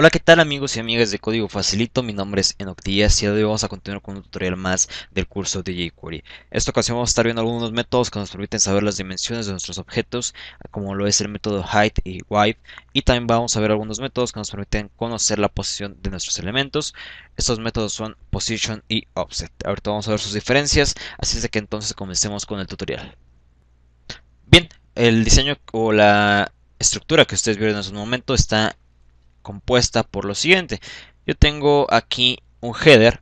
Hola, ¿qué tal amigos y amigas de Código Facilito? Mi nombre es Enoc y hoy vamos a continuar con un tutorial más del curso de jQuery. En esta ocasión vamos a estar viendo algunos métodos que nos permiten saber las dimensiones de nuestros objetos, como lo es el método height y width, y también vamos a ver algunos métodos que nos permiten conocer la posición de nuestros elementos. Estos métodos son position y offset. Ahorita vamos a ver sus diferencias, así es de que entonces comencemos con el tutorial. Bien, el diseño o la estructura que ustedes vieron en su momento está compuesta por lo siguiente. Yo tengo aquí un header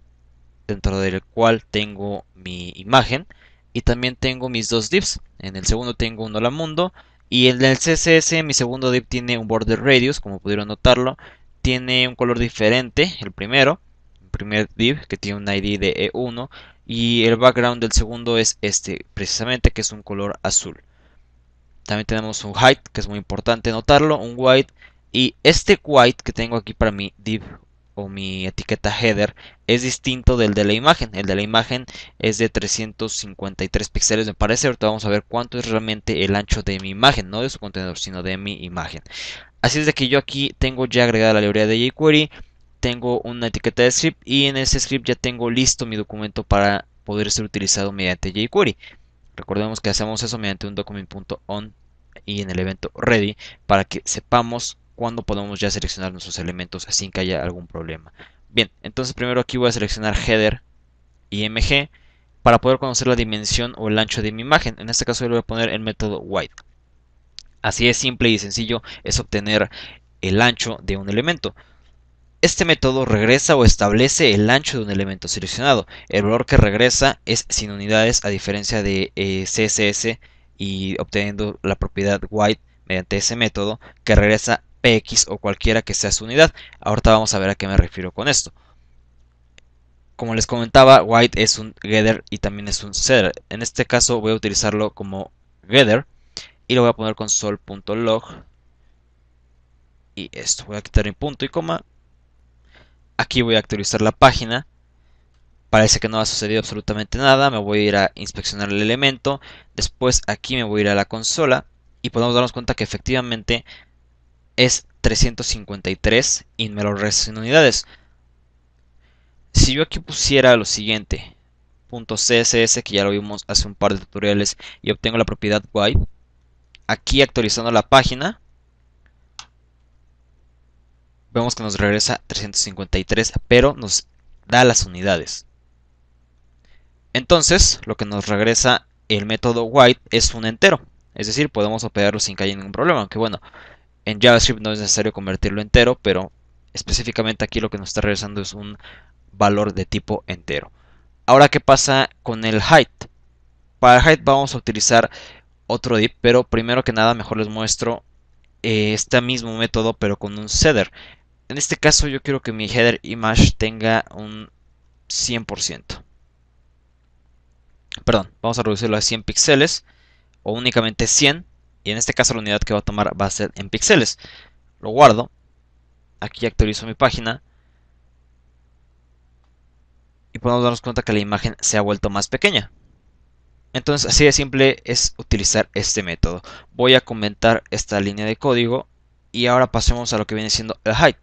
dentro del cual tengo mi imagen y también tengo mis dos divs. En el segundo tengo un hola mundo y en el CSS mi segundo div tiene un border radius, como pudieron notarlo, tiene un color diferente, el primero, el primer div que tiene un ID de E1 y el background del segundo es este, precisamente que es un color azul. También tenemos un height, que es muy importante notarlo, un white y este white que tengo aquí para mi div o mi etiqueta header es distinto del de la imagen. El de la imagen es de 353 píxeles, me parece. Ahorita vamos a ver cuánto es realmente el ancho de mi imagen, no de su contenedor, sino de mi imagen. Así es de que yo aquí tengo ya agregada la librería de jQuery, tengo una etiqueta de script y en ese script ya tengo listo mi documento para poder ser utilizado mediante jQuery. Recordemos que hacemos eso mediante un document.on y en el evento ready para que sepamos cuando podemos ya seleccionar nuestros elementos sin que haya algún problema. Bien, entonces primero aquí voy a seleccionar header img para poder conocer la dimensión o el ancho de mi imagen. En este caso le voy a poner el método white. Así es simple y sencillo es obtener el ancho de un elemento. Este método regresa o establece el ancho de un elemento seleccionado. El valor que regresa es sin unidades a diferencia de eh, CSS y obteniendo la propiedad white mediante ese método que regresa PX o cualquiera que sea su unidad. Ahorita vamos a ver a qué me refiero con esto. Como les comentaba, white es un getter y también es un setter. En este caso voy a utilizarlo como getter y lo voy a poner console.log y esto. Voy a quitar en punto y coma. Aquí voy a actualizar la página. Parece que no ha sucedido absolutamente nada. Me voy a ir a inspeccionar el elemento. Después aquí me voy a ir a la consola. Y podemos darnos cuenta que efectivamente es 353 y me lo en unidades. Si yo aquí pusiera lo siguiente, .css que ya lo vimos hace un par de tutoriales y obtengo la propiedad white, aquí actualizando la página, vemos que nos regresa 353, pero nos da las unidades. Entonces, lo que nos regresa el método white es un entero. Es decir, podemos operarlo sin que haya ningún problema. Aunque bueno, en JavaScript no es necesario convertirlo entero, pero específicamente aquí lo que nos está regresando es un valor de tipo entero. Ahora, ¿qué pasa con el height? Para el height vamos a utilizar otro div, pero primero que nada mejor les muestro eh, este mismo método, pero con un setter. En este caso yo quiero que mi header image tenga un 100%. Perdón, vamos a reducirlo a 100 píxeles o únicamente 100 y en este caso la unidad que va a tomar va a ser en píxeles. Lo guardo. Aquí actualizo mi página. Y podemos darnos cuenta que la imagen se ha vuelto más pequeña. Entonces así de simple es utilizar este método. Voy a comentar esta línea de código. Y ahora pasemos a lo que viene siendo el height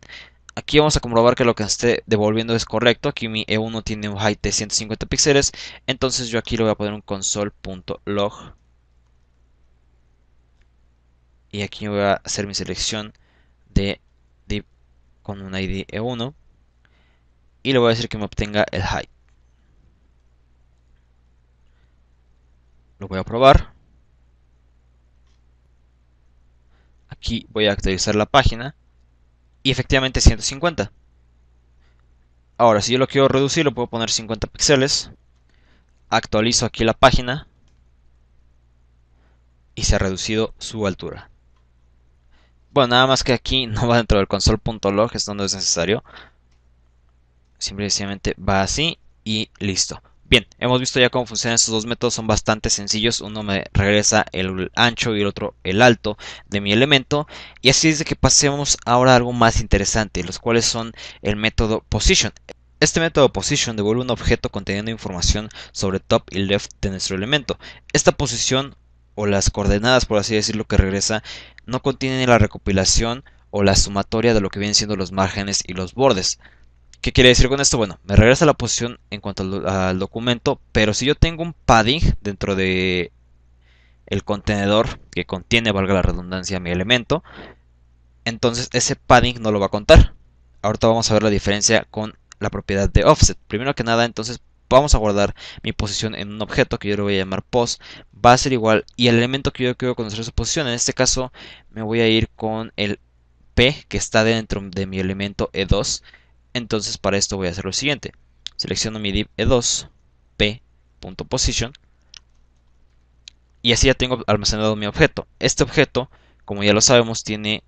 aquí vamos a comprobar que lo que esté devolviendo es correcto. Aquí mi E1 tiene un height de 150 píxeles. Entonces yo aquí le voy a poner un console.log y aquí voy a hacer mi selección de div con un id e1 y le voy a decir que me obtenga el height lo voy a probar aquí voy a actualizar la página y efectivamente 150 ahora si yo lo quiero reducir lo puedo poner 50 píxeles actualizo aquí la página y se ha reducido su altura bueno, nada más que aquí no va dentro del console.log, es donde es necesario. Simplemente va así y listo. Bien, hemos visto ya cómo funcionan estos dos métodos, son bastante sencillos. Uno me regresa el ancho y el otro el alto de mi elemento. Y así es de que pasemos ahora a algo más interesante, los cuales son el método position. Este método position devuelve un objeto conteniendo información sobre top y left de nuestro elemento. Esta posición o las coordenadas, por así decirlo, que regresa, no contienen la recopilación o la sumatoria de lo que vienen siendo los márgenes y los bordes. ¿Qué quiere decir con esto? Bueno, me regresa la posición en cuanto al, al, documento, pero si yo tengo un padding dentro de el contenedor que contiene, valga la redundancia, mi elemento, entonces ese padding no lo va a contar. Ahorita vamos a ver la diferencia con la propiedad de offset. Primero que nada, entonces vamos a guardar mi posición en un objeto que yo le voy a llamar pos va a ser igual y el elemento que yo quiero conocer su posición, en este caso me voy a ir con el P que está dentro de mi elemento E2, entonces para esto voy a hacer lo siguiente, selecciono mi div E2, P.position y así ya tengo almacenado mi objeto. Este objeto, como ya lo sabemos, tiene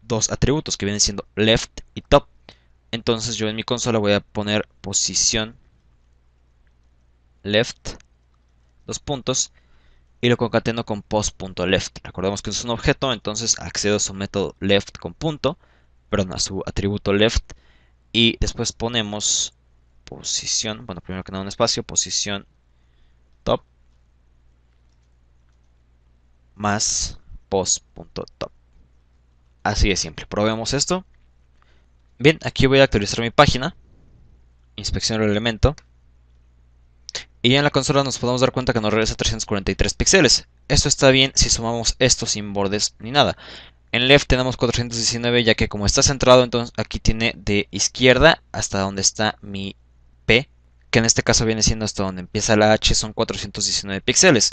dos atributos que vienen siendo left y top. Entonces yo en mi consola voy a poner posición left, dos puntos, y lo concateno con post.left. Recordemos que es un objeto, entonces accedo a su método left con punto, perdón, a su atributo left, y después ponemos posición, bueno, primero que nada un espacio, posición top más post.top. Así de simple. Probemos esto. Bien, aquí voy a actualizar mi página. Inspecciono el elemento. Y ya en la consola nos podemos dar cuenta que nos regresa 343 píxeles. Esto está bien si sumamos esto sin bordes ni nada. En left tenemos 419 ya que como está centrado, entonces aquí tiene de izquierda hasta donde está mi P, que en este caso viene siendo hasta donde empieza la H, son 419 píxeles.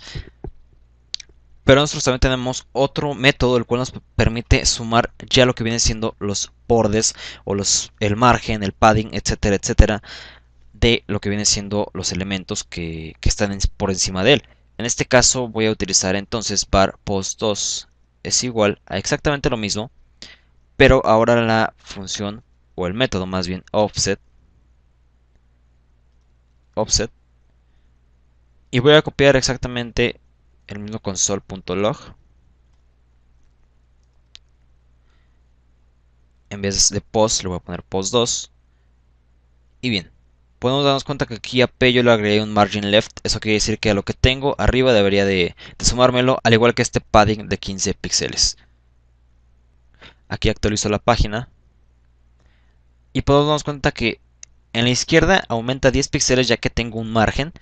Pero nosotros también tenemos otro método el cual nos permite sumar ya lo que vienen siendo los bordes o los, el margen, el padding, etcétera, etcétera, de lo que viene siendo los elementos que, están por encima de él. En este caso voy a utilizar entonces bar post 2 es igual a exactamente lo mismo, pero ahora la función o el método más bien offset offset y voy a copiar exactamente el mismo console.log en vez de post le voy a poner post 2 y bien podemos darnos cuenta que aquí a P yo le agregué un margin left. Eso quiere decir que a lo que tengo arriba debería de, sumármelo, al igual que este padding de 15 píxeles. Aquí actualizo la página. Y podemos darnos cuenta que en la izquierda aumenta 10 píxeles ya que tengo un margen,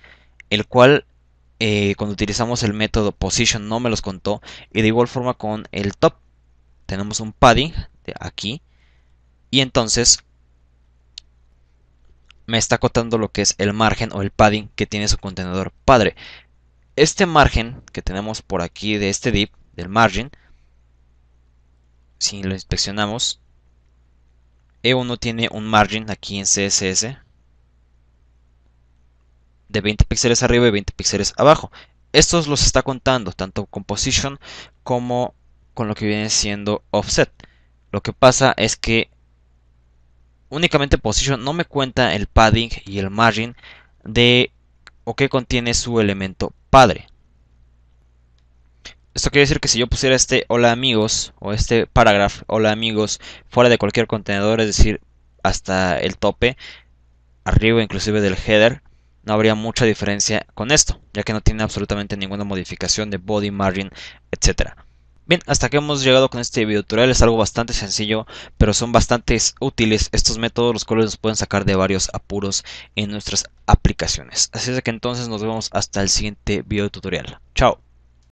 el cual eh, cuando utilizamos el método position no me los contó. Y de igual forma con el top tenemos un padding de aquí. Y entonces me está contando lo que es el margen o el padding que tiene su contenedor padre. Este margen que tenemos por aquí de este div, del margin, si lo inspeccionamos, E1 tiene un margin aquí en CSS de 20 píxeles arriba y 20 píxeles abajo. Estos los está contando tanto con position como con lo que viene siendo offset. Lo que pasa es que únicamente position no me cuenta el padding y el margin de o que contiene su elemento padre. Esto quiere decir que si yo pusiera este hola amigos o este paragraph hola amigos fuera de cualquier contenedor, es decir, hasta el tope, arriba inclusive del header, no habría mucha diferencia con esto, ya que no tiene absolutamente ninguna modificación de body margin, etcétera. Bien, hasta que hemos llegado con este video tutorial, es algo bastante sencillo, pero son bastante útiles estos métodos, los cuales nos pueden sacar de varios apuros en nuestras aplicaciones. Así es que entonces nos vemos hasta el siguiente video tutorial. Chao.